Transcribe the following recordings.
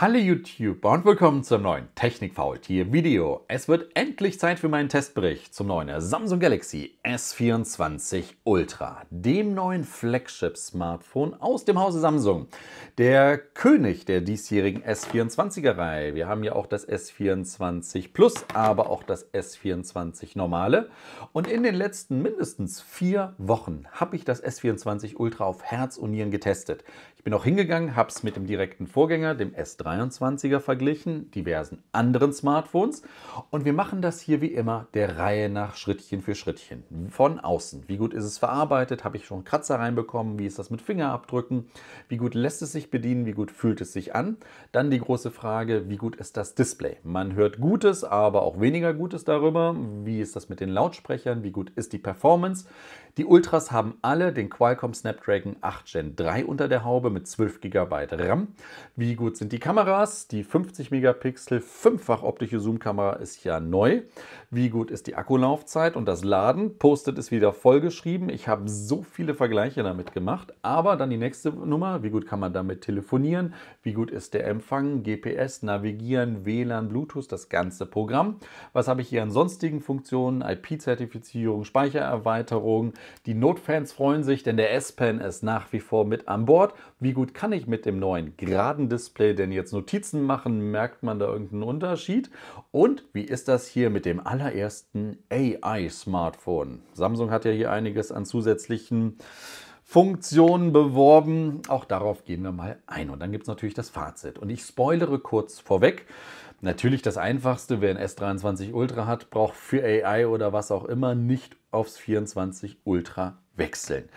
Hallo YouTuber und willkommen zum neuen Technik Faultier Video. Es wird endlich Zeit für meinen Testbericht zum neuen Samsung Galaxy S24 Ultra, dem neuen Flagship-Smartphone aus dem Hause Samsung. Der König der diesjährigen S24er-Reihe. Wir haben ja auch das S24 Plus, aber auch das S24 normale. Und in den letzten mindestens vier Wochen habe ich das S24 Ultra auf Herz und Nieren getestet bin auch hingegangen, habe es mit dem direkten Vorgänger, dem S23er, verglichen, diversen anderen Smartphones. Und wir machen das hier wie immer der Reihe nach Schrittchen für Schrittchen. Von außen. Wie gut ist es verarbeitet? Habe ich schon Kratzer reinbekommen? Wie ist das mit Fingerabdrücken? Wie gut lässt es sich bedienen? Wie gut fühlt es sich an? Dann die große Frage, wie gut ist das Display? Man hört Gutes, aber auch weniger Gutes darüber. Wie ist das mit den Lautsprechern? Wie gut ist die Performance? Die Ultras haben alle den Qualcomm Snapdragon 8 Gen 3 unter der Haube mit 12 GB RAM. Wie gut sind die Kameras? Die 50 Megapixel fünffach optische Zoom-Kamera ist ja neu. Wie gut ist die Akkulaufzeit und das Laden? Postet ist wieder vollgeschrieben. Ich habe so viele Vergleiche damit gemacht. Aber dann die nächste Nummer. Wie gut kann man damit telefonieren? Wie gut ist der Empfang? GPS, Navigieren, WLAN, Bluetooth, das ganze Programm. Was habe ich hier an sonstigen Funktionen? IP-Zertifizierung, Speichererweiterung, die Note-Fans freuen sich, denn der S-Pen ist nach wie vor mit an Bord. Wie gut kann ich mit dem neuen geraden Display denn jetzt Notizen machen? Merkt man da irgendeinen Unterschied? Und wie ist das hier mit dem allerersten AI-Smartphone? Samsung hat ja hier einiges an zusätzlichen Funktionen beworben. Auch darauf gehen wir mal ein. Und dann gibt es natürlich das Fazit. Und ich spoilere kurz vorweg. Natürlich das Einfachste, wer ein S23 Ultra hat, braucht für AI oder was auch immer nicht aufs 24 Ultra wechseln.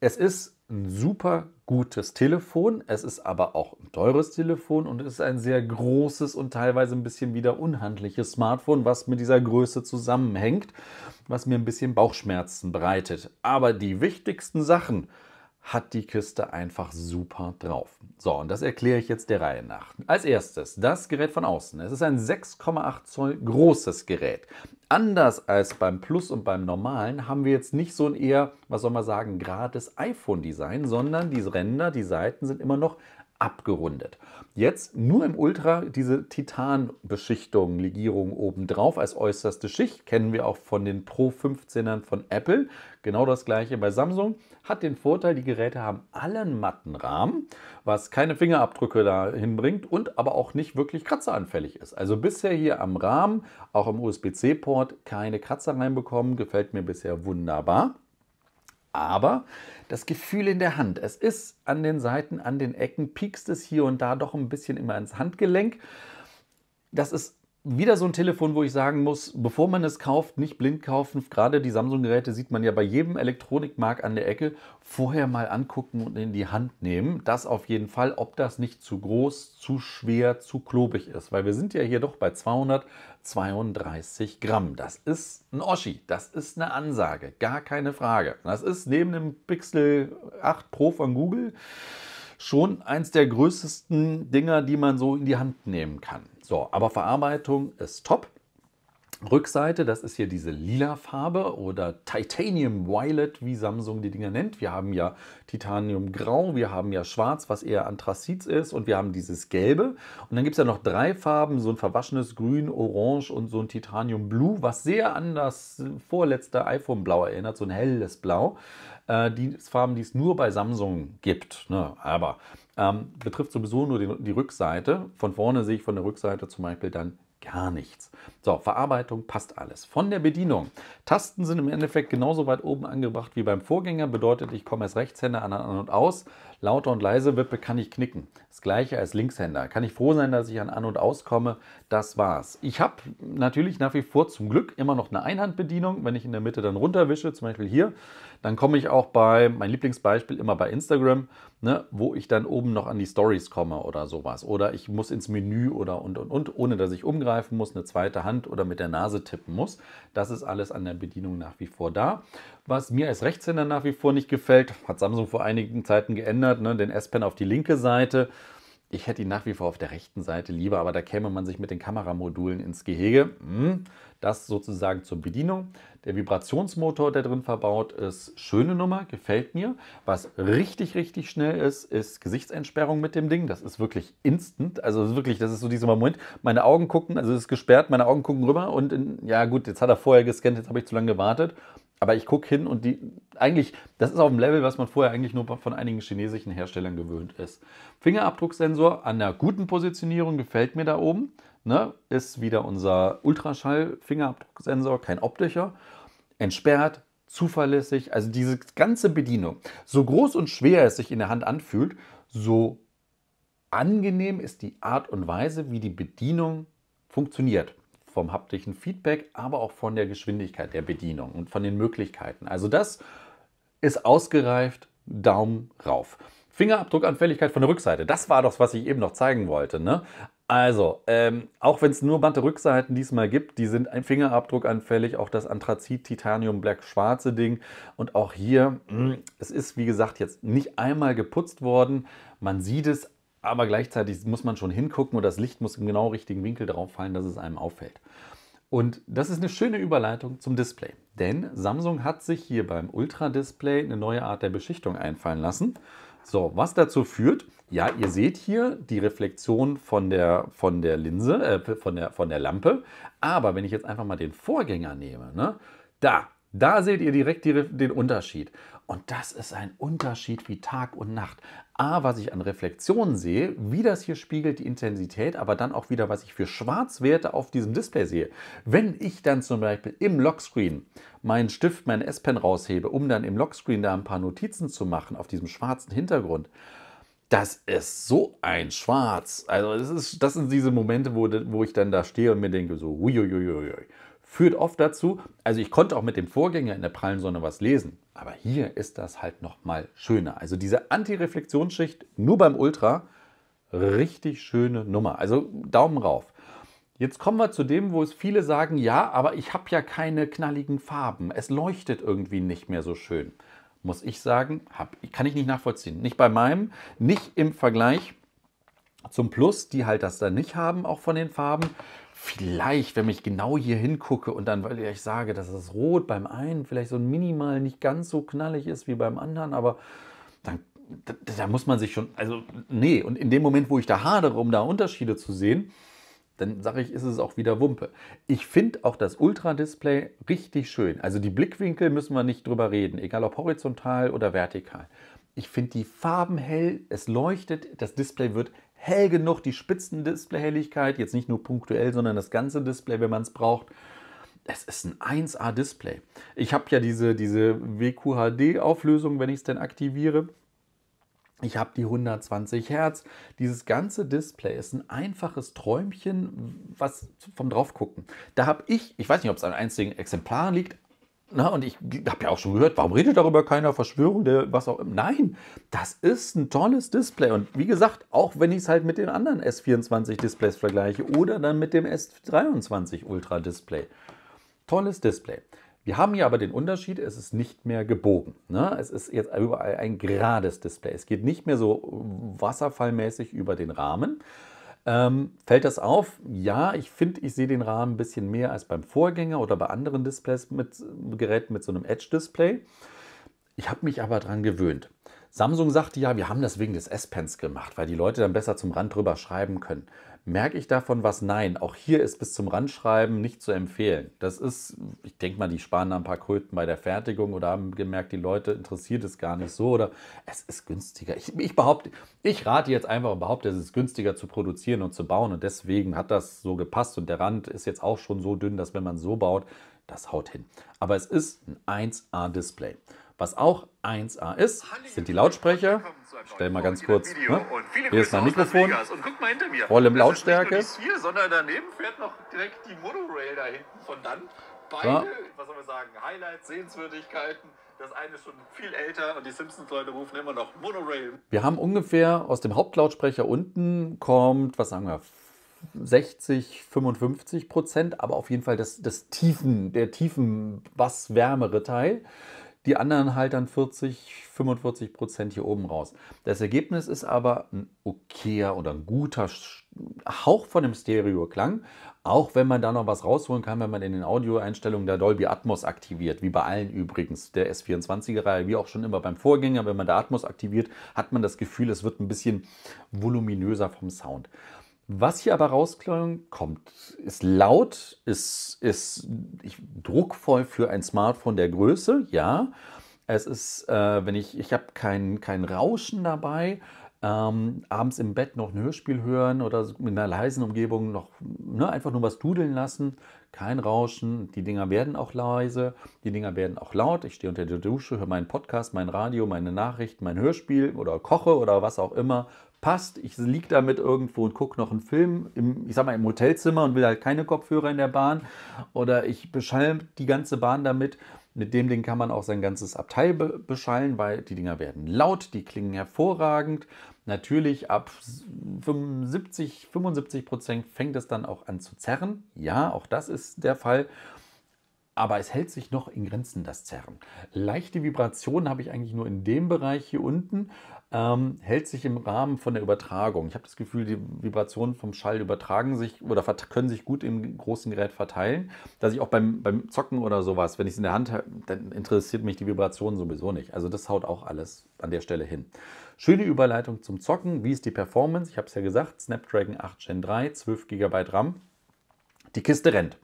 Es ist ein super gutes Telefon, es ist aber auch ein teures Telefon und es ist ein sehr großes und teilweise ein bisschen wieder unhandliches Smartphone, was mit dieser Größe zusammenhängt, was mir ein bisschen Bauchschmerzen bereitet. Aber die wichtigsten Sachen, hat die Kiste einfach super drauf. So, und das erkläre ich jetzt der Reihe nach. Als erstes das Gerät von außen. Es ist ein 6,8 Zoll großes Gerät. Anders als beim Plus und beim normalen haben wir jetzt nicht so ein eher, was soll man sagen, gerades iPhone-Design, sondern die Ränder, die Seiten sind immer noch abgerundet. Jetzt nur im Ultra diese Titanbeschichtung, Legierung obendrauf als äußerste Schicht, kennen wir auch von den Pro 15ern von Apple. Genau das gleiche bei Samsung. Hat den Vorteil, die Geräte haben allen einen matten Rahmen, was keine Fingerabdrücke dahin bringt und aber auch nicht wirklich kratzeranfällig ist. Also bisher hier am Rahmen, auch im USB-C-Port, keine Kratzer reinbekommen, gefällt mir bisher wunderbar aber das Gefühl in der Hand. Es ist an den Seiten, an den Ecken, piekst es hier und da doch ein bisschen immer ins Handgelenk. Das ist wieder so ein Telefon, wo ich sagen muss, bevor man es kauft, nicht blind kaufen. Gerade die Samsung-Geräte sieht man ja bei jedem Elektronikmarkt an der Ecke. Vorher mal angucken und in die Hand nehmen. Das auf jeden Fall, ob das nicht zu groß, zu schwer, zu klobig ist. Weil wir sind ja hier doch bei 232 Gramm. Das ist ein Oschi. Das ist eine Ansage. Gar keine Frage. Das ist neben dem Pixel 8 Pro von Google schon eins der größten Dinger, die man so in die Hand nehmen kann. So, aber Verarbeitung ist top. Rückseite, das ist hier diese lila Farbe oder Titanium Violet, wie Samsung die Dinger nennt. Wir haben ja Titanium Grau, wir haben ja Schwarz, was eher Anthrazit ist und wir haben dieses Gelbe. Und dann gibt es ja noch drei Farben, so ein verwaschenes Grün, Orange und so ein Titanium Blue, was sehr an das vorletzte iPhone Blau erinnert, so ein helles Blau äh, die Farben, die es nur bei Samsung gibt. Ne? Aber ähm, betrifft sowieso nur die, die Rückseite. Von vorne sehe ich von der Rückseite zum Beispiel dann gar nichts. So, Verarbeitung passt alles. Von der Bedienung. Tasten sind im Endeffekt genauso weit oben angebracht wie beim Vorgänger. Bedeutet, ich komme als Rechtshänder an, und aus. Lauter und leise Wippe kann ich knicken. Das gleiche als Linkshänder. Kann ich froh sein, dass ich an an und aus komme. Das war's. Ich habe natürlich nach wie vor zum Glück immer noch eine Einhandbedienung. Wenn ich in der Mitte dann runterwische, zum Beispiel hier, dann komme ich auch bei, mein Lieblingsbeispiel immer bei Instagram, ne, wo ich dann oben noch an die Stories komme oder sowas. Oder ich muss ins Menü oder und und und, ohne dass ich umgreifen muss, eine zweite Hand oder mit der Nase tippen muss. Das ist alles an der Bedienung nach wie vor da. Was mir als Rechtshänder nach wie vor nicht gefällt, hat Samsung vor einigen Zeiten geändert, ne, den S-Pen auf die linke Seite. Ich hätte ihn nach wie vor auf der rechten Seite lieber, aber da käme man sich mit den Kameramodulen ins Gehege. Hm, das sozusagen zur Bedienung. Der Vibrationsmotor, der drin verbaut ist, schöne Nummer, gefällt mir. Was richtig, richtig schnell ist, ist Gesichtsentsperrung mit dem Ding. Das ist wirklich instant. Also wirklich, das ist so dieser Moment, meine Augen gucken, also es ist gesperrt, meine Augen gucken rüber und in, ja gut, jetzt hat er vorher gescannt, jetzt habe ich zu lange gewartet. Aber ich gucke hin und die, eigentlich, das ist auf dem Level, was man vorher eigentlich nur von einigen chinesischen Herstellern gewöhnt ist. Fingerabdrucksensor an einer guten Positionierung gefällt mir da oben ne, ist wieder unser Ultraschall-Fingerabdrucksensor, kein optischer, entsperrt, zuverlässig. Also diese ganze Bedienung, so groß und schwer es sich in der Hand anfühlt, so angenehm ist die Art und Weise, wie die Bedienung funktioniert. Vom haptischen Feedback, aber auch von der Geschwindigkeit der Bedienung und von den Möglichkeiten. Also das ist ausgereift, Daumen rauf. Fingerabdruckanfälligkeit von der Rückseite, das war doch, was ich eben noch zeigen wollte. Ne? Also, ähm, auch wenn es nur matte Rückseiten diesmal gibt, die sind ein Fingerabdruck anfällig, auch das Anthrazit Titanium Black schwarze Ding und auch hier, mh, hm, es ist wie gesagt jetzt nicht einmal geputzt worden, man sieht es, aber gleichzeitig muss man schon hingucken und das Licht muss im genau richtigen Winkel drauf fallen, dass es einem auffällt. Und das ist eine schöne Überleitung zum Display, denn Samsung hat sich hier beim Ultra Display eine neue Art der Beschichtung einfallen lassen. So, was dazu führt, ja, ihr seht hier die Reflexion von der, von der Linse, äh, von, der, von der Lampe. Aber wenn ich jetzt einfach mal den Vorgänger nehme, ne, da, da seht ihr direkt die, den Unterschied. Und das ist ein Unterschied wie Tag und Nacht. A, was ich an Reflexionen sehe, wie das hier spiegelt die Intensität, aber dann auch wieder, was ich für Schwarzwerte auf diesem Display sehe. Wenn ich dann zum Beispiel im Lockscreen meinen Stift, meinen S-Pen raushebe, um dann im Lockscreen da ein paar Notizen zu machen auf diesem schwarzen Hintergrund das ist so ein Schwarz. Also das, ist, das sind diese Momente, wo, wo ich dann da stehe und mir denke so, uiuiuiui. Führt oft dazu, also ich konnte auch mit dem Vorgänger in der prallen Sonne was lesen, aber hier ist das halt nochmal schöner. Also diese Antireflexionsschicht nur beim Ultra, richtig schöne Nummer. Also Daumen rauf. Jetzt kommen wir zu dem, wo es viele sagen, ja, aber ich habe ja keine knalligen Farben. Es leuchtet irgendwie nicht mehr so schön muss ich sagen, hab, kann ich nicht nachvollziehen. Nicht bei meinem, nicht im Vergleich zum Plus, die halt das da nicht haben, auch von den Farben. Vielleicht, wenn ich genau hier hingucke und dann, weil ich sage, dass das Rot beim einen vielleicht so minimal nicht ganz so knallig ist wie beim anderen, aber dann da, da muss man sich schon, also nee, und in dem Moment, wo ich da hadere, um da Unterschiede zu sehen, dann sage ich, ist es auch wieder Wumpe. Ich finde auch das Ultra-Display richtig schön. Also die Blickwinkel müssen wir nicht drüber reden, egal ob horizontal oder vertikal. Ich finde die Farben hell, es leuchtet, das Display wird hell genug, die Spitzendisplay-Helligkeit, jetzt nicht nur punktuell, sondern das ganze Display, wenn man es braucht. Es ist ein 1A-Display. Ich habe ja diese, diese WQHD-Auflösung, wenn ich es denn aktiviere. Ich habe die 120 Hertz. Dieses ganze Display ist ein einfaches Träumchen, was vom Draufgucken. Da habe ich, ich weiß nicht, ob es an einzigen Exemplaren liegt, na, ne, und ich habe ja auch schon gehört, warum redet darüber keiner, Verschwörung, der, was auch immer. Nein, das ist ein tolles Display. Und wie gesagt, auch wenn ich es halt mit den anderen S24-Displays vergleiche oder dann mit dem S23 Ultra Display. Tolles Display. Wir haben hier aber den Unterschied, es ist nicht mehr gebogen. Ne? Es ist jetzt überall ein gerades Display. Es geht nicht mehr so wasserfallmäßig über den Rahmen. Ähm, fällt das auf? Ja, ich finde, ich sehe den Rahmen ein bisschen mehr als beim Vorgänger oder bei anderen Displays mit Geräten mit so einem Edge-Display. Ich habe mich aber daran gewöhnt. Samsung sagte ja, wir haben das wegen des S-Pens gemacht, weil die Leute dann besser zum Rand drüber schreiben können. Merke ich davon was? Nein. Auch hier ist bis zum Randschreiben nicht zu empfehlen. Das ist, ich denke mal, die sparen da ein paar Kröten bei der Fertigung oder haben gemerkt, die Leute interessiert es gar nicht so oder es ist günstiger. Ich, ich behaupte, ich rate jetzt einfach und behaupte, es ist günstiger zu produzieren und zu bauen und deswegen hat das so gepasst und der Rand ist jetzt auch schon so dünn, dass wenn man so baut, das haut hin. Aber es ist ein 1A-Display. Was auch 1A ist, sind die Lautsprecher. Ich stell mal ganz kurz. Ne? Hier ist mein Mikrofon. Voll im Lautstärke. sondern daneben fährt noch direkt die Monorail da hinten von dann. Beide, was soll man sagen, Highlights, Sehenswürdigkeiten. Das eine ist schon viel älter und die Simpsons-Leute rufen immer noch Monorail. Wir haben ungefähr aus dem Hauptlautsprecher unten kommt, was sagen wir, 60, 55 Prozent, aber auf jeden Fall das, das tiefen, der tiefen, was wärmere Teil die anderen halt dann 40, 45 Prozent hier oben raus. Das Ergebnis ist aber ein okayer oder ein guter Hauch von dem Stereo-Klang, auch wenn man da noch was rausholen kann, wenn man in den Audioeinstellungen der Dolby Atmos aktiviert, wie bei allen übrigens, der S24-Reihe, wie auch schon immer beim Vorgänger, wenn man da Atmos aktiviert, hat man das Gefühl, es wird ein bisschen voluminöser vom Sound. Was hier aber rauskommt, ist laut, ist, ist druckvoll für ein Smartphone der Größe, ja. Es ist, äh, wenn ich, ich habe kein, kein Rauschen dabei, ähm, abends im Bett noch ein Hörspiel hören oder in einer leisen Umgebung noch ne, einfach nur was dudeln lassen. Kein Rauschen. Die Dinger werden auch leise. Die Dinger werden auch laut. Ich stehe unter der Dusche, höre meinen Podcast, mein Radio, meine Nachrichten, mein Hörspiel oder koche oder was auch immer passt. Ich liege damit irgendwo und gucke noch einen Film, im, ich sag mal im Hotelzimmer und will halt keine Kopfhörer in der Bahn. Oder ich beschall die ganze Bahn damit. Mit dem Ding kann man auch sein ganzes Abteil be beschallen, weil die Dinger werden laut, die klingen hervorragend. Natürlich ab 75, 75 Prozent fängt es dann auch an zu zerren. Ja, auch das ist der Fall aber es hält sich noch in Grenzen, das Zerren. Leichte Vibrationen habe ich eigentlich nur in dem Bereich hier unten, ähm, hält sich im Rahmen von der Übertragung. Ich habe das Gefühl, die Vibrationen vom Schall übertragen sich oder können sich gut im großen Gerät verteilen, dass ich auch beim, beim Zocken oder sowas, wenn ich es in der Hand habe, dann interessiert mich die Vibration sowieso nicht. Also das haut auch alles an der Stelle hin. Schöne Überleitung zum Zocken. Wie ist die Performance? Ich habe es ja gesagt, Snapdragon 8 Gen 3, 12 GB RAM. Die Kiste rennt.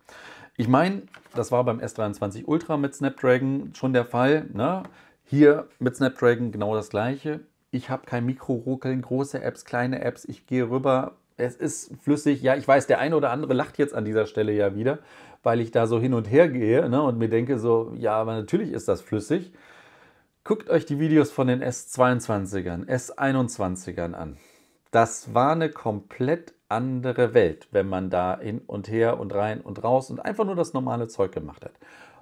Ich meine, das war beim S23 Ultra mit Snapdragon schon der Fall. Ne? Hier mit Snapdragon genau das gleiche. Ich habe kein Mikro-Ruckeln, große Apps, kleine Apps. Ich gehe rüber. Es ist flüssig. Ja, ich weiß, der eine oder andere lacht jetzt an dieser Stelle ja wieder, weil ich da so hin und her gehe ne? und mir denke so, ja, aber natürlich ist das flüssig. Guckt euch die Videos von den S22ern, S21ern an das war eine komplett andere Welt, wenn man da hin und her und rein und raus und einfach nur das normale Zeug gemacht hat.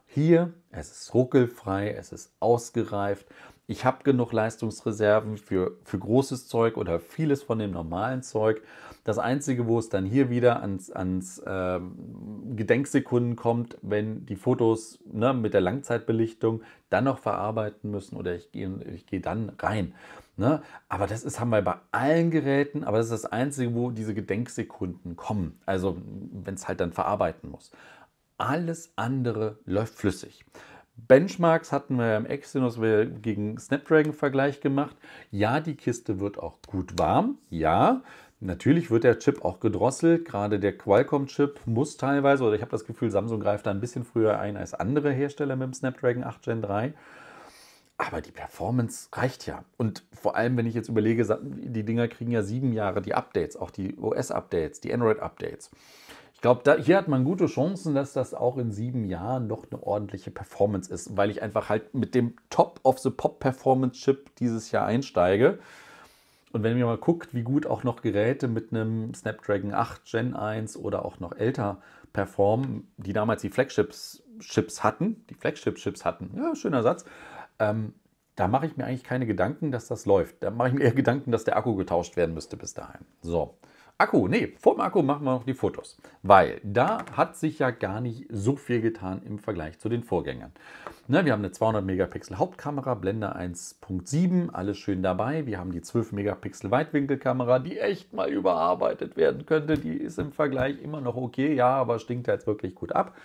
Hier, es ist ruckelfrei, es ist ausgereift. Ich habe genug Leistungsreserven für, für großes Zeug oder vieles von dem normalen Zeug. Das Einzige, wo es dann hier wieder ans, ans äh, Gedenksekunden kommt, wenn die Fotos ne, mit der Langzeitbelichtung dann noch verarbeiten müssen oder ich gehe ich geh dann rein. Ne? Aber das ist, haben wir bei allen Geräten, aber das ist das Einzige, wo diese Gedenksekunden kommen. Also wenn es halt dann verarbeiten muss. Alles andere läuft flüssig. Benchmarks hatten wir im Exynos gegen Snapdragon-Vergleich gemacht. Ja, die Kiste wird auch gut warm. Ja, Natürlich wird der Chip auch gedrosselt. Gerade der Qualcomm-Chip muss teilweise, oder ich habe das Gefühl, Samsung greift da ein bisschen früher ein als andere Hersteller mit dem Snapdragon 8 Gen 3. Aber die Performance reicht ja. Und vor allem, wenn ich jetzt überlege, die Dinger kriegen ja sieben Jahre die Updates, auch die OS-Updates, die Android-Updates. Ich glaube, hier hat man gute Chancen, dass das auch in sieben Jahren noch eine ordentliche Performance ist, weil ich einfach halt mit dem Top-of-the-Pop-Performance-Chip dieses Jahr einsteige. Und wenn ihr mal guckt, wie gut auch noch Geräte mit einem Snapdragon 8 Gen 1 oder auch noch älter performen, die damals die Flagships-Chips hatten, die Flagship-Chips hatten, ja, schöner Satz, ähm, da mache ich mir eigentlich keine Gedanken, dass das läuft. Da mache ich mir eher Gedanken, dass der Akku getauscht werden müsste bis dahin. So. Akku, nee, vor dem Akku machen wir noch die Fotos, weil da hat sich ja gar nicht so viel getan im Vergleich zu den Vorgängern. Ne, wir haben eine 200 Megapixel Hauptkamera, Blender 1.7, alles schön dabei. Wir haben die 12 Megapixel Weitwinkelkamera, die echt mal überarbeitet werden könnte. Die ist im Vergleich immer noch okay, ja, aber stinkt jetzt halt wirklich gut ab.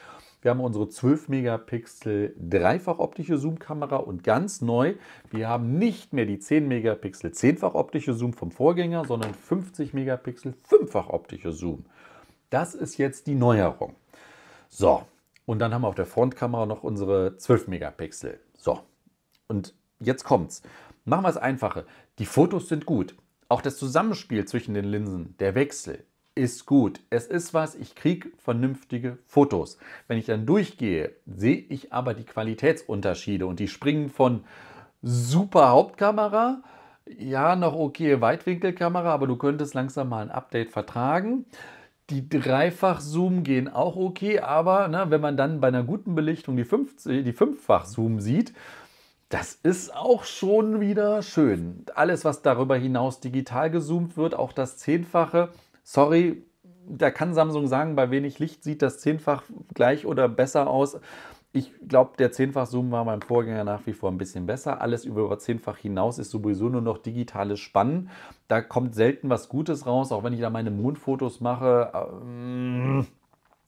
Wir haben unsere 12 Megapixel dreifach optische Zoom-Kamera und ganz neu, wir haben nicht mehr die 10 Megapixel zehnfach optische Zoom vom Vorgänger, sondern 50 Megapixel fünffach optische Zoom. Das ist jetzt die Neuerung. So, und dann haben wir auf der Frontkamera noch unsere 12 Megapixel. So, und jetzt kommt's. Machen wir es einfache. Die Fotos sind gut. Auch das Zusammenspiel zwischen den Linsen, der Wechsel, ist gut. Es ist was, ich kriege vernünftige Fotos. Wenn ich dann durchgehe, sehe ich aber die Qualitätsunterschiede und die springen von super Hauptkamera, ja, noch okay Weitwinkelkamera, aber du könntest langsam mal ein Update vertragen. Die Dreifach-Zoom gehen auch okay, aber ne, wenn man dann bei einer guten Belichtung die, Fünf die Fünffach-Zoom sieht, das ist auch schon wieder schön. Alles, was darüber hinaus digital gezoomt wird, auch das Zehnfache, sorry, da kann Samsung sagen, bei wenig Licht sieht das zehnfach gleich oder besser aus. Ich glaube, der zehnfach Zoom war meinem Vorgänger nach wie vor ein bisschen besser. Alles über zehnfach hinaus ist sowieso nur noch digitales Spannen. Da kommt selten was Gutes raus, auch wenn ich da meine Mondfotos mache. Ähm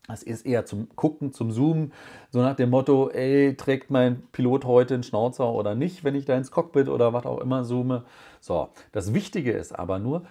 das ist eher zum Gucken, zum Zoomen, so nach dem Motto, ey, trägt mein Pilot heute einen Schnauzer oder nicht, wenn ich da ins Cockpit oder was auch immer zoome. So, das Wichtige ist aber nur,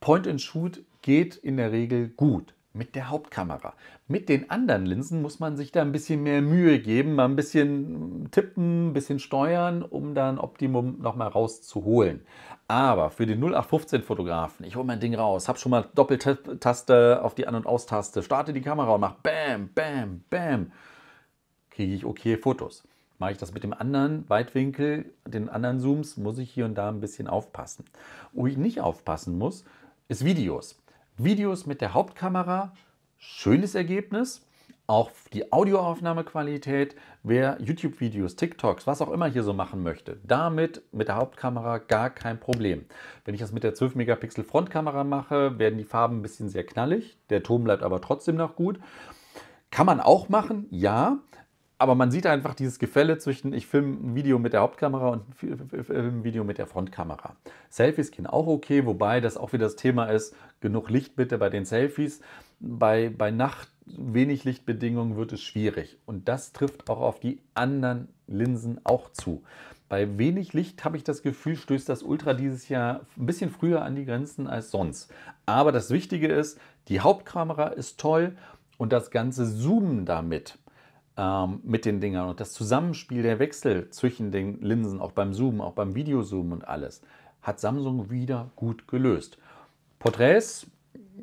Point and Shoot geht in der Regel gut mit der Hauptkamera. Mit den anderen Linsen muss man sich da ein bisschen mehr Mühe geben, mal ein bisschen tippen, ein bisschen steuern, um dann Optimum nochmal rauszuholen. Aber für den 0815-Fotografen, ich hole mein Ding raus, habe schon mal Doppeltaste auf die An- und Aus-Taste, starte die Kamera und mache Bam, Bam, Bam, kriege ich okay Fotos. Mache ich das mit dem anderen Weitwinkel, den anderen Zooms, muss ich hier und da ein bisschen aufpassen. Wo ich nicht aufpassen muss, ist Videos. Videos mit der Hauptkamera, schönes Ergebnis. Auch die Audioaufnahmequalität, wer YouTube-Videos, TikToks, was auch immer hier so machen möchte, damit mit der Hauptkamera gar kein Problem. Wenn ich das mit der 12-Megapixel-Frontkamera mache, werden die Farben ein bisschen sehr knallig, der Ton bleibt aber trotzdem noch gut. Kann man auch machen, ja, aber man sieht einfach dieses Gefälle zwischen, ich filme ein Video mit der Hauptkamera und ein Video mit der Frontkamera. Selfies gehen auch okay, wobei das auch wieder das Thema ist, genug Licht bitte bei den Selfies. Bei, bei Nacht, wenig Lichtbedingungen wird es schwierig. Und das trifft auch auf die anderen Linsen auch zu. Bei wenig Licht habe ich das Gefühl, stößt das Ultra dieses Jahr ein bisschen früher an die Grenzen als sonst. Aber das Wichtige ist, die Hauptkamera ist toll und das ganze Zoomen damit ähm, mit den Dingern und das Zusammenspiel der Wechsel zwischen den Linsen, auch beim Zoom, auch beim Videozoom und alles, hat Samsung wieder gut gelöst. Porträts,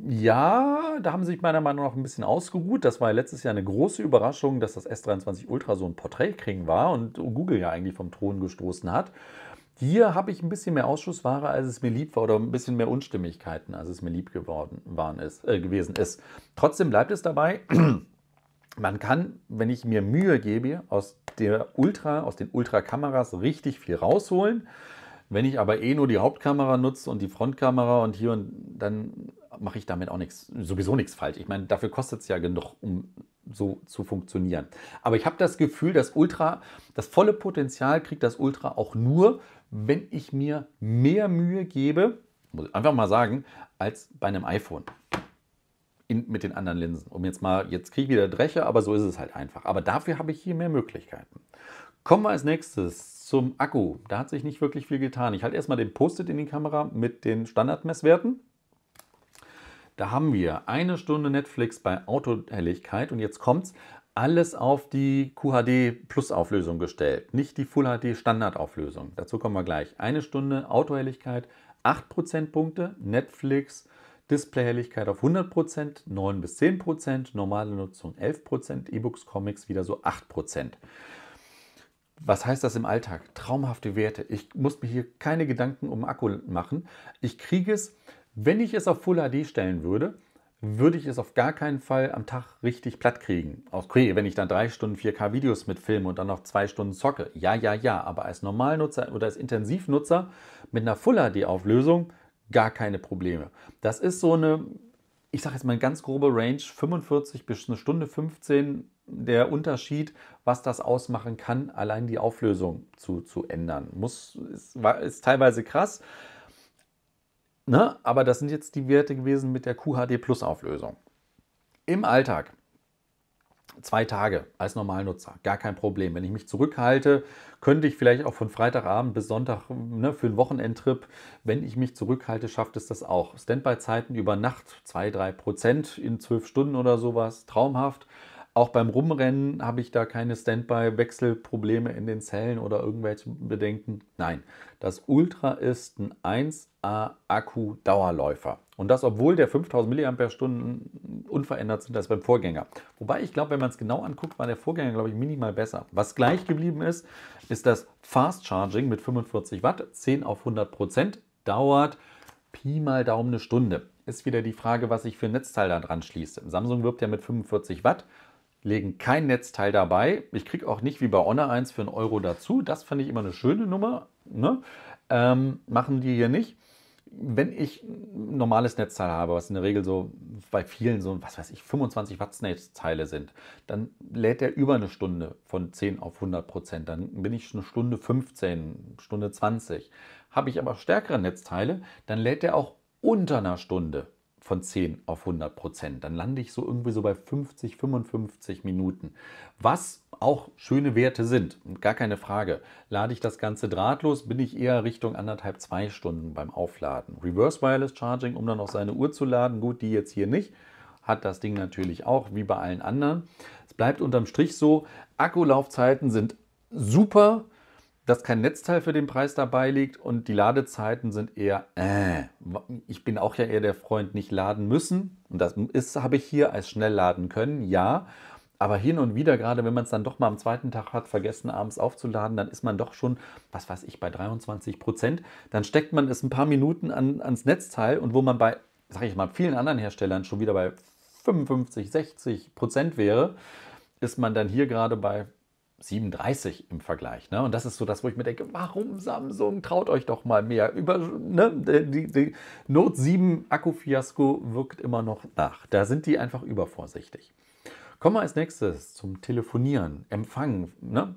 ja, da haben sich meiner Meinung nach ein bisschen ausgeruht. Das war letztes Jahr eine große Überraschung, dass das S23 Ultra so ein Porträt kriegen war und Google ja eigentlich vom Thron gestoßen hat. Hier habe ich ein bisschen mehr Ausschussware, als es mir lieb war, oder ein bisschen mehr Unstimmigkeiten, als es mir lieb geworden waren ist, äh, gewesen ist. Trotzdem bleibt es dabei, man kann, wenn ich mir Mühe gebe, aus der Ultra, aus den Ultra-Kameras richtig viel rausholen. Wenn ich aber eh nur die Hauptkamera nutze und die Frontkamera und hier und dann mache ich damit auch nichts, sowieso nichts falsch. Ich meine, dafür kostet es ja genug, um so zu funktionieren. Aber ich habe das Gefühl, dass Ultra, das volle Potenzial kriegt das Ultra auch nur, wenn ich mir mehr Mühe gebe, muss ich einfach mal sagen, als bei einem iPhone in, mit den anderen Linsen. Um jetzt mal, jetzt kriege ich wieder Dresche, aber so ist es halt einfach. Aber dafür habe ich hier mehr Möglichkeiten. Kommen wir als nächstes zum Akku. Da hat sich nicht wirklich viel getan. Ich halte erstmal den Post-it in die Kamera mit den Standardmesswerten. Da haben wir eine Stunde Netflix bei Autohelligkeit und jetzt kommt's alles auf die QHD Plus Auflösung gestellt, nicht die Full HD Standardauflösung. Dazu kommen wir gleich. Eine Stunde Autohelligkeit, 8 Punkte, Netflix Displayhelligkeit auf 100%, 9 bis 10%, normale Nutzung 11%, E-Books, Comics wieder so 8%. Was heißt das im Alltag? Traumhafte Werte. Ich muss mir hier keine Gedanken um Akku machen. Ich kriege es, wenn ich es auf Full HD stellen würde, würde ich es auf gar keinen Fall am Tag richtig platt kriegen. Okay, wenn ich dann drei Stunden 4K-Videos mitfilme und dann noch zwei Stunden zocke. Ja, ja, ja, aber als Normalnutzer oder als Intensivnutzer mit einer Full HD-Auflösung gar keine Probleme. Das ist so eine, ich sage jetzt mal ganz grobe Range, 45 bis eine Stunde 15 der Unterschied, was das ausmachen kann, allein die Auflösung zu, zu ändern. Muss, ist, ist teilweise krass. Ne? Aber das sind jetzt die Werte gewesen mit der QHD-Plus-Auflösung. Im Alltag zwei Tage als Normalnutzer, gar kein Problem. Wenn ich mich zurückhalte, könnte ich vielleicht auch von Freitagabend bis Sonntag ne, für einen Wochenendtrip, wenn ich mich zurückhalte, schafft es das auch. Standby-Zeiten über Nacht, 2-3 Prozent in zwölf Stunden oder sowas, traumhaft. Auch beim Rumrennen habe ich da keine Standby-Wechselprobleme in den Zellen oder irgendwelche Bedenken. Nein, das Ultra ist ein 1A-Akku-Dauerläufer. Und das, obwohl der 5000 mAh unverändert sind als beim Vorgänger. Wobei ich glaube, wenn man es genau anguckt, war der Vorgänger, glaube ich, minimal besser. Was gleich geblieben ist, ist das Fast Charging mit 45 Watt, 10 auf 100 Prozent, dauert Pi mal Daumen eine Stunde. Ist wieder die Frage, was ich für ein Netzteil da dran schließe. Samsung wirbt ja mit 45 Watt legen kein Netzteil dabei. Ich kriege auch nicht wie bei Honor 1 für einen Euro dazu. Das finde ich immer eine schöne Nummer. Ne? Ähm, machen die hier nicht. Wenn ich ein normales Netzteil habe, was in der Regel so bei vielen so, was weiß ich, 25 Watt Netzteile sind, dann lädt er über eine Stunde von 10 auf 100 Prozent. Dann bin ich eine Stunde 15, Stunde 20. Habe ich aber stärkere Netzteile, dann lädt er auch unter einer Stunde von 10 auf 100 Prozent. Dann lande ich so irgendwie so bei 50, 55 Minuten. Was auch schöne Werte sind, gar keine Frage. Lade ich das Ganze drahtlos, bin ich eher Richtung anderthalb, zwei Stunden beim Aufladen. Reverse Wireless Charging, um dann auch seine Uhr zu laden, gut, die jetzt hier nicht, hat das Ding natürlich auch, wie bei allen anderen. Es bleibt unterm Strich so, Akkulaufzeiten sind super, dass kein Netzteil für den Preis dabei liegt und die Ladezeiten sind eher, äh, ich bin auch ja eher der Freund, nicht laden müssen. Und das ist, habe ich hier als schnell laden können, ja. Aber hin und wieder, gerade wenn man es dann doch mal am zweiten Tag hat, vergessen abends aufzuladen, dann ist man doch schon, was weiß ich, bei 23 Prozent. Dann steckt man es ein paar Minuten an, ans Netzteil und wo man bei, sag ich mal, vielen anderen Herstellern schon wieder bei 55, 60 Prozent wäre, ist man dann hier gerade bei 37 im Vergleich. Ne? Und das ist so das, wo ich mir denke, warum Samsung, traut euch doch mal mehr. Über, ne? die, die Note 7 Akku-Fiasko wirkt immer noch nach. Da sind die einfach übervorsichtig. Kommen wir als nächstes zum Telefonieren, Empfangen. Ne?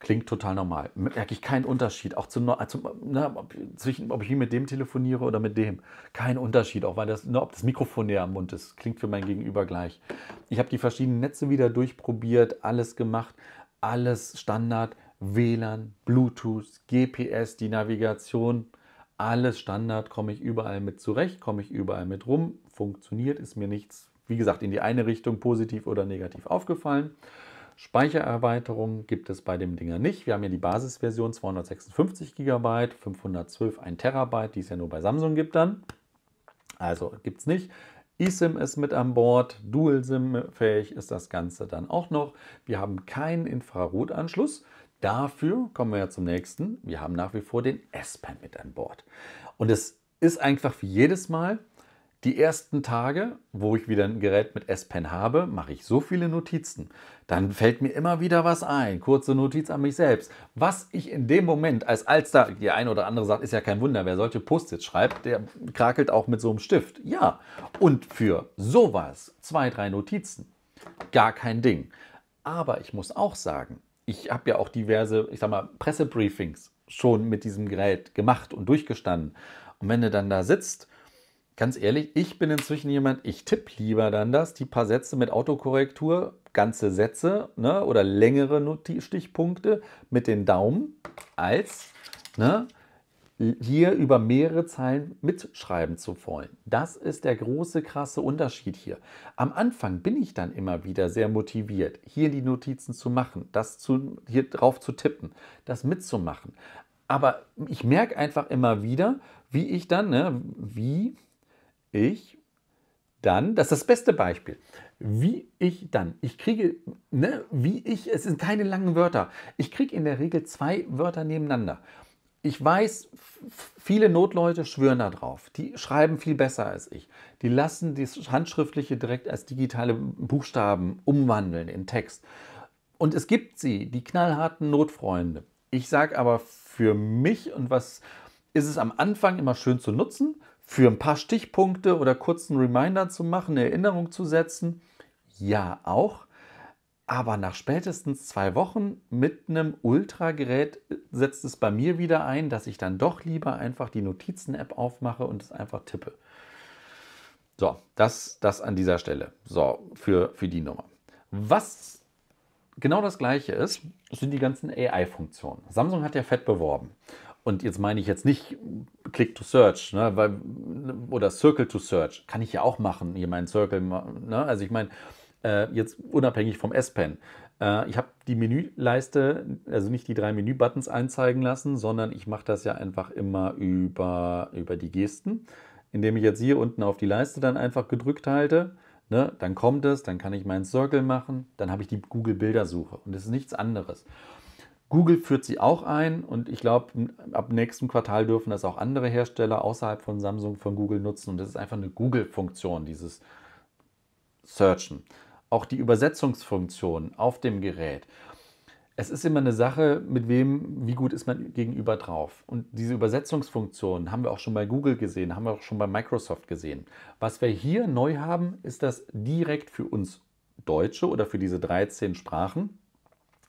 Klingt total normal. Merke ich keinen Unterschied. Auch zu, äh, zum, ne, ob, zwischen, ob ich mit dem telefoniere oder mit dem. Kein Unterschied, auch weil das, ne, ob das Mikrofon näher am Mund ist. Klingt für mein Gegenüber gleich. Ich habe die verschiedenen Netze wieder durchprobiert, alles gemacht alles Standard, WLAN, Bluetooth, GPS, die Navigation, alles Standard, komme ich überall mit zurecht, komme ich überall mit rum, funktioniert, ist mir nichts, wie gesagt, in die eine Richtung positiv oder negativ aufgefallen. Speichererweiterung gibt es bei dem Dinger nicht. Wir haben ja die Basisversion 256 GB, 512 1 Terabyte, die es ja nur bei Samsung gibt dann. Also gibt es nicht eSIM ist mit an Bord, Dual-SIM-fähig ist das Ganze dann auch noch. Wir haben keinen Infrarotanschluss. Dafür kommen wir ja zum nächsten. Wir haben nach wie vor den S-Pen mit an Bord. Und es ist einfach wie jedes Mal die ersten Tage, wo ich wieder ein Gerät mit S-Pen habe, mache ich so viele Notizen. Dann fällt mir immer wieder was ein, kurze Notiz an mich selbst. Was ich in dem Moment als Alster, die eine oder andere sagt, ist ja kein Wunder, wer solche Post-its schreibt, der krakelt auch mit so einem Stift. Ja, und für sowas, zwei, drei Notizen, gar kein Ding. Aber ich muss auch sagen, ich habe ja auch diverse, ich sag mal, Pressebriefings schon mit diesem Gerät gemacht und durchgestanden. Und wenn du dann da sitzt ganz ehrlich, ich bin inzwischen jemand, ich tippe lieber dann das, die paar Sätze mit Autokorrektur, ganze Sätze ne, oder längere Noti Stichpunkte mit den Daumen, als ne, hier über mehrere Zeilen mitschreiben zu wollen. Das ist der große, krasse Unterschied hier. Am Anfang bin ich dann immer wieder sehr motiviert, hier die Notizen zu machen, das zu, hier drauf zu tippen, das mitzumachen. Aber ich merke einfach immer wieder, wie ich dann, ne, wie ich dann, das ist das beste Beispiel, wie ich dann, ich kriege, ne, wie ich, es sind keine langen Wörter, ich kriege in der Regel zwei Wörter nebeneinander. Ich weiß, viele Notleute schwören da drauf. Die schreiben viel besser als ich. Die lassen das Handschriftliche direkt als digitale Buchstaben umwandeln in Text. Und es gibt sie, die knallharten Notfreunde. Ich sage aber für mich und was ist es am Anfang immer schön zu nutzen für ein paar Stichpunkte oder kurzen Reminder zu machen, eine Erinnerung zu setzen? Ja, auch. Aber nach spätestens zwei Wochen mit einem Ultragerät äh, setzt es bei mir wieder ein, dass ich dann doch lieber einfach die Notizen-App aufmache und es einfach tippe. So, das, das an dieser Stelle. So, für, für die Nummer. Was genau das gleiche ist, sind die ganzen AI-Funktionen. Samsung hat ja fett beworben. Und jetzt meine ich jetzt nicht Click to Search ne, weil, oder Circle to Search. Kann ich ja auch machen, hier meinen Circle. Ne? Also ich meine, äh, jetzt unabhängig vom S-Pen. Äh, ich habe die Menüleiste, also nicht die drei Menübuttons einzeigen lassen, sondern ich mache das ja einfach immer über, über die Gesten, indem ich jetzt hier unten auf die Leiste dann einfach gedrückt halte. Ne? Dann kommt es, dann kann ich meinen Circle machen, dann habe ich die Google-Bildersuche. Und es ist nichts anderes. Google führt sie auch ein und ich glaube, ab nächsten Quartal dürfen das auch andere Hersteller außerhalb von Samsung von Google nutzen. Und das ist einfach eine Google-Funktion, dieses Searchen. Auch die Übersetzungsfunktion auf dem Gerät. Es ist immer eine Sache, mit wem, wie gut ist man gegenüber drauf. Und diese Übersetzungsfunktion haben wir auch schon bei Google gesehen, haben wir auch schon bei Microsoft gesehen. Was wir hier neu haben, ist das direkt für uns Deutsche oder für diese 13 Sprachen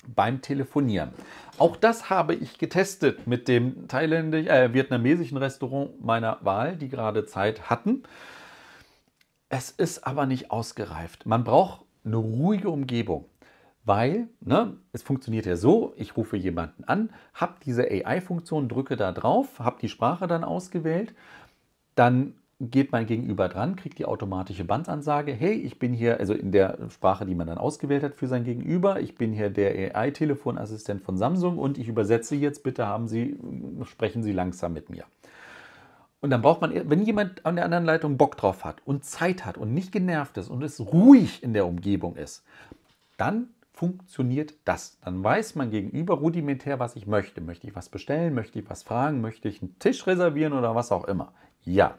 beim Telefonieren. Auch das habe ich getestet mit dem thailändisch, äh, vietnamesischen Restaurant meiner Wahl, die gerade Zeit hatten. Es ist aber nicht ausgereift. Man braucht eine ruhige Umgebung, weil ne, es funktioniert ja so, ich rufe jemanden an, habe diese AI-Funktion, drücke da drauf, habe die Sprache dann ausgewählt, dann geht mein Gegenüber dran, kriegt die automatische Bandansage, hey, ich bin hier, also in der Sprache, die man dann ausgewählt hat für sein Gegenüber, ich bin hier der AI-Telefonassistent von Samsung und ich übersetze jetzt, bitte haben Sie, sprechen Sie langsam mit mir. Und dann braucht man, wenn jemand an der anderen Leitung Bock drauf hat und Zeit hat und nicht genervt ist und es ruhig in der Umgebung ist, dann funktioniert das. Dann weiß man gegenüber rudimentär, was ich möchte. Möchte ich was bestellen? Möchte ich was fragen? Möchte ich einen Tisch reservieren oder was auch immer? Ja.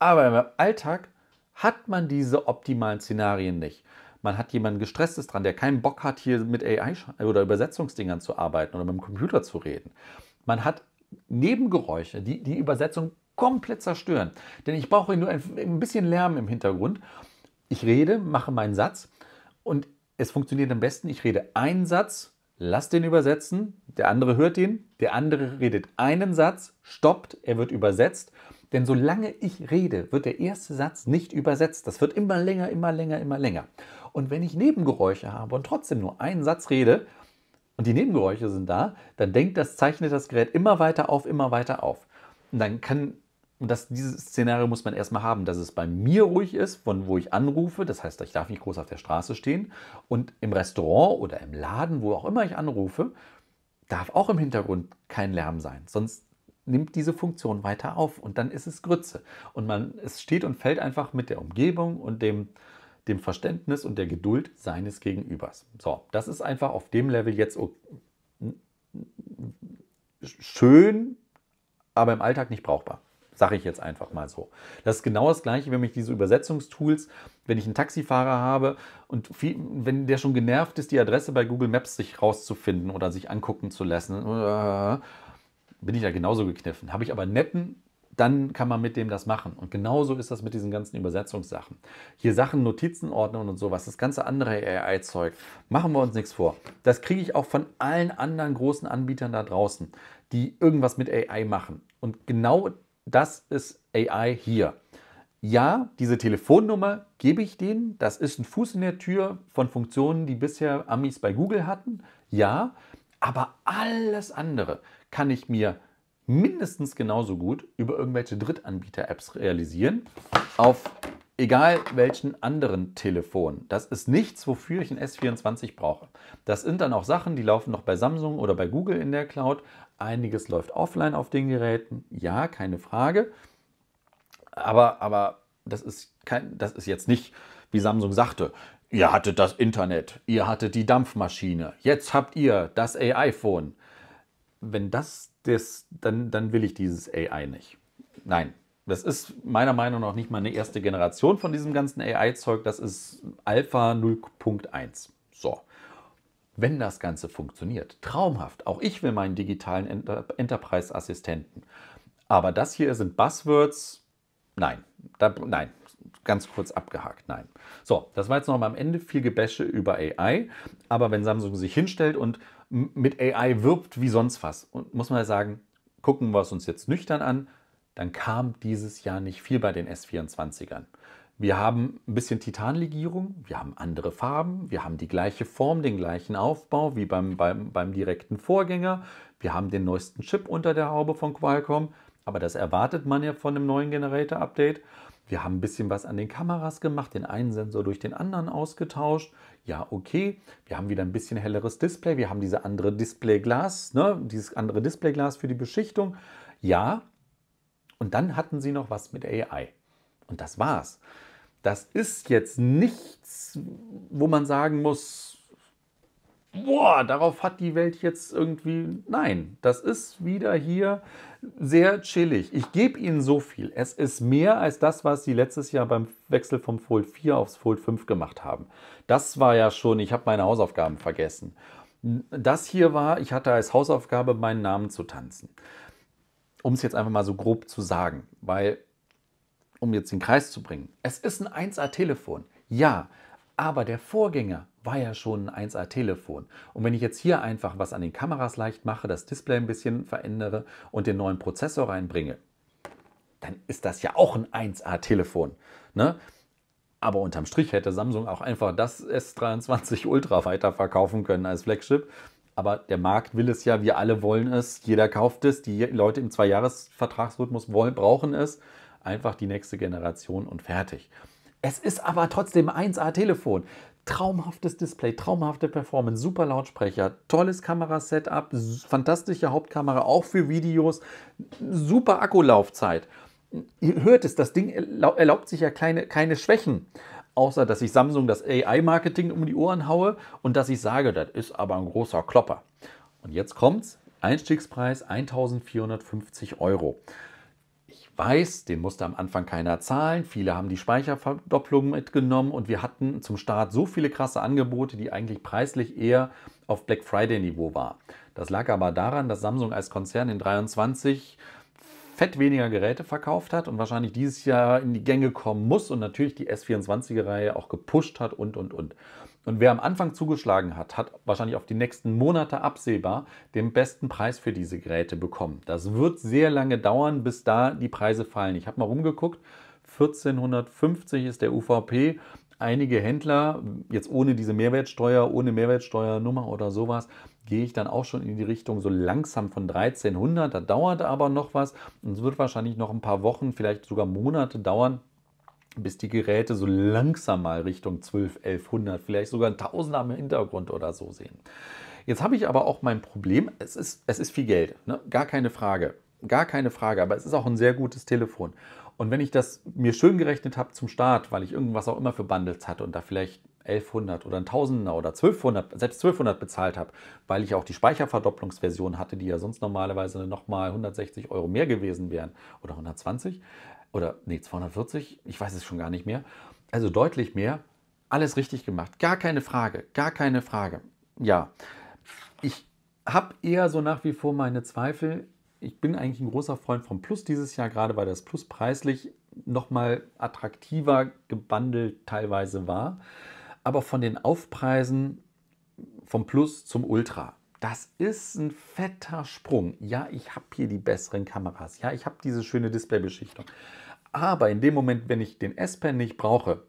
Aber im Alltag hat man diese optimalen Szenarien nicht. Man hat jemanden gestresstes dran, der keinen Bock hat, hier mit AI oder Übersetzungsdingern zu arbeiten oder mit dem Computer zu reden. Man hat Nebengeräusche, die die Übersetzung komplett zerstören. Denn ich brauche nur ein, ein bisschen Lärm im Hintergrund. Ich rede, mache meinen Satz und es funktioniert am besten, ich rede einen Satz, lass den übersetzen, der andere hört ihn, der andere redet einen Satz, stoppt, er wird übersetzt denn solange ich rede, wird der erste Satz nicht übersetzt. Das wird immer länger, immer länger, immer länger. Und wenn ich Nebengeräusche habe und trotzdem nur einen Satz rede und die Nebengeräusche sind da, dann denkt das, zeichnet das Gerät immer weiter auf, immer weiter auf. Und dann kann, und das, dieses Szenario muss man erstmal haben, dass es bei mir ruhig ist, von wo ich anrufe. Das heißt, ich darf nicht groß auf der Straße stehen. Und im Restaurant oder im Laden, wo auch immer ich anrufe, darf auch im Hintergrund kein Lärm sein. Sonst nimmt diese Funktion weiter auf und dann ist es Grütze. Und man, es steht und fällt einfach mit der Umgebung und dem, dem Verständnis und der Geduld seines Gegenübers. So, das ist einfach auf dem Level jetzt schön, aber im Alltag nicht brauchbar. Sage ich jetzt einfach mal so. Das ist genau das Gleiche, wenn mich diese Übersetzungstools, wenn ich einen Taxifahrer habe und viel, wenn der schon genervt ist, die Adresse bei Google Maps sich rauszufinden oder sich angucken zu lassen, äh, bin ich ja genauso gekniffen. Habe ich aber netten, dann kann man mit dem das machen. Und genauso ist das mit diesen ganzen Übersetzungssachen. Hier Sachen, Notizen ordnen und sowas, das ganze andere AI-Zeug. Machen wir uns nichts vor. Das kriege ich auch von allen anderen großen Anbietern da draußen, die irgendwas mit AI machen. Und genau das ist AI hier. Ja, diese Telefonnummer gebe ich denen. Das ist ein Fuß in der Tür von Funktionen, die bisher Amis bei Google hatten. Ja, aber alles andere, kann ich mir mindestens genauso gut über irgendwelche Drittanbieter-Apps realisieren. Auf egal welchen anderen Telefon. Das ist nichts, wofür ich ein S24 brauche. Das sind dann auch Sachen, die laufen noch bei Samsung oder bei Google in der Cloud. Einiges läuft offline auf den Geräten, ja, keine Frage. Aber, aber das, ist kein, das ist jetzt nicht, wie Samsung sagte, ihr hattet das Internet, ihr hattet die Dampfmaschine, jetzt habt ihr das AI-Phone wenn das, das dann, dann will ich dieses AI nicht. Nein, das ist meiner Meinung nach nicht mal eine erste Generation von diesem ganzen AI-Zeug. Das ist Alpha 0.1. So. Wenn das Ganze funktioniert, traumhaft. Auch ich will meinen digitalen Enter Enterprise-Assistenten. Aber das hier sind Buzzwords. Nein, da, nein, ganz kurz abgehakt, nein. So, das war jetzt noch mal am Ende viel Gebäsche über AI. Aber wenn Samsung sich hinstellt und mit AI wirbt wie sonst was. Und muss man sagen, gucken wir es uns jetzt nüchtern an, dann kam dieses Jahr nicht viel bei den S24ern. Wir haben ein bisschen Titanlegierung, wir haben andere Farben, wir haben die gleiche Form, den gleichen Aufbau wie beim, beim, beim direkten Vorgänger. Wir haben den neuesten Chip unter der Haube von Qualcomm, aber das erwartet man ja von einem neuen Generator-Update. Wir haben ein bisschen was an den Kameras gemacht, den einen Sensor durch den anderen ausgetauscht. Ja, okay. Wir haben wieder ein bisschen helleres Display. Wir haben diese andere Displayglas, ne? dieses andere Displayglas für die Beschichtung. Ja. Und dann hatten sie noch was mit AI. Und das war's. Das ist jetzt nichts, wo man sagen muss, boah, darauf hat die Welt jetzt irgendwie. Nein, das ist wieder hier sehr chillig. Ich gebe Ihnen so viel. Es ist mehr als das, was Sie letztes Jahr beim Wechsel vom Fold 4 aufs Fold 5 gemacht haben. Das war ja schon, ich habe meine Hausaufgaben vergessen. Das hier war, ich hatte als Hausaufgabe, meinen Namen zu tanzen. Um es jetzt einfach mal so grob zu sagen, weil, um jetzt den Kreis zu bringen, es ist ein 1A-Telefon, ja, aber der Vorgänger war ja schon ein 1A-Telefon. Und wenn ich jetzt hier einfach was an den Kameras leicht mache, das Display ein bisschen verändere und den neuen Prozessor reinbringe, dann ist das ja auch ein 1A-Telefon. Ne? Aber unterm Strich hätte Samsung auch einfach das S23 Ultra weiterverkaufen können als Flagship. Aber der Markt will es ja, wir alle wollen es, jeder kauft es, die Leute im Zweijahresvertragsrhythmus wollen, brauchen es. Einfach die nächste Generation und fertig. Es ist aber trotzdem 1A-Telefon. Traumhaftes Display, traumhafte Performance, super Lautsprecher, tolles Kamerasetup, fantastische Hauptkamera, auch für Videos, super Akkulaufzeit. Ihr hört es, das Ding erlaubt sich ja kleine, keine Schwächen außer dass ich Samsung das AI-Marketing um die Ohren haue und dass ich sage, das ist aber ein großer Klopper. Und jetzt kommt's. Einstiegspreis 1450 Euro weiß, den musste am Anfang keiner zahlen. Viele haben die Speicherverdopplung mitgenommen und wir hatten zum Start so viele krasse Angebote, die eigentlich preislich eher auf Black Friday-Niveau war. Das lag aber daran, dass Samsung als Konzern in 23 fett weniger Geräte verkauft hat und wahrscheinlich dieses Jahr in die Gänge kommen muss und natürlich die S24-Reihe auch gepusht hat und und und. Und wer am Anfang zugeschlagen hat, hat wahrscheinlich auf die nächsten Monate absehbar den besten Preis für diese Geräte bekommen. Das wird sehr lange dauern, bis da die Preise fallen. Ich habe mal rumgeguckt. 1450 ist der UVP. Einige Händler, jetzt ohne diese Mehrwertsteuer, ohne Mehrwertsteuernummer oder sowas, gehe ich dann auch schon in die Richtung so langsam von 1300. Da dauert aber noch was und es wird wahrscheinlich noch ein paar Wochen, vielleicht sogar Monate dauern, bis die Geräte so langsam mal Richtung 12, 1100, vielleicht sogar ein Tausender im Hintergrund oder so sehen. Jetzt habe ich aber auch mein Problem, es ist, es ist viel Geld, ne? gar keine Frage, gar keine Frage, aber es ist auch ein sehr gutes Telefon. Und wenn ich das mir schön gerechnet habe zum Start, weil ich irgendwas auch immer für Bundles hatte und da vielleicht 1100 oder ein Tausender oder 1200, selbst 1200 bezahlt habe, weil ich auch die Speicherverdopplungsversion hatte, die ja sonst normalerweise nochmal 160 Euro mehr gewesen wären oder 120, oder nee, 240, ich weiß es schon gar nicht mehr. Also deutlich mehr. Alles richtig gemacht. Gar keine Frage, gar keine Frage. Ja, ich habe eher so nach wie vor meine Zweifel. Ich bin eigentlich ein großer Freund vom Plus dieses Jahr, gerade weil das Plus preislich nochmal attraktiver gebundelt teilweise war. Aber von den Aufpreisen vom Plus zum Ultra, das ist ein fetter Sprung. Ja, ich habe hier die besseren Kameras. Ja, ich habe diese schöne Displaybeschichtung. Aber in dem Moment, wenn ich den S-Pen nicht brauche,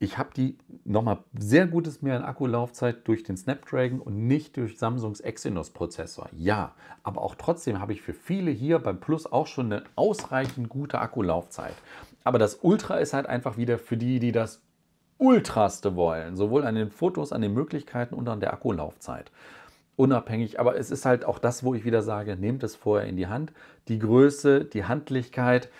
ich habe die nochmal sehr gutes mehr an Akkulaufzeit durch den Snapdragon und nicht durch Samsungs Exynos Prozessor. Ja, aber auch trotzdem habe ich für viele hier beim Plus auch schon eine ausreichend gute Akkulaufzeit. Aber das Ultra ist halt einfach wieder für die, die das ultraste wollen, sowohl an den Fotos, an den Möglichkeiten und an der Akkulaufzeit. Unabhängig, aber es ist halt auch das, wo ich wieder sage, nehmt es vorher in die Hand. Die Größe, die Handlichkeit,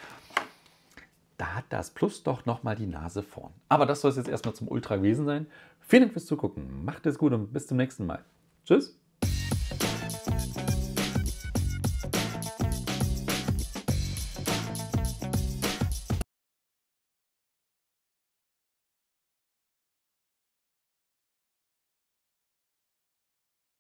da hat das Plus doch nochmal die Nase vorn. Aber das soll es jetzt erstmal zum Ultra gewesen sein. Vielen Dank fürs Zugucken, macht es gut und bis zum nächsten Mal. Tschüss!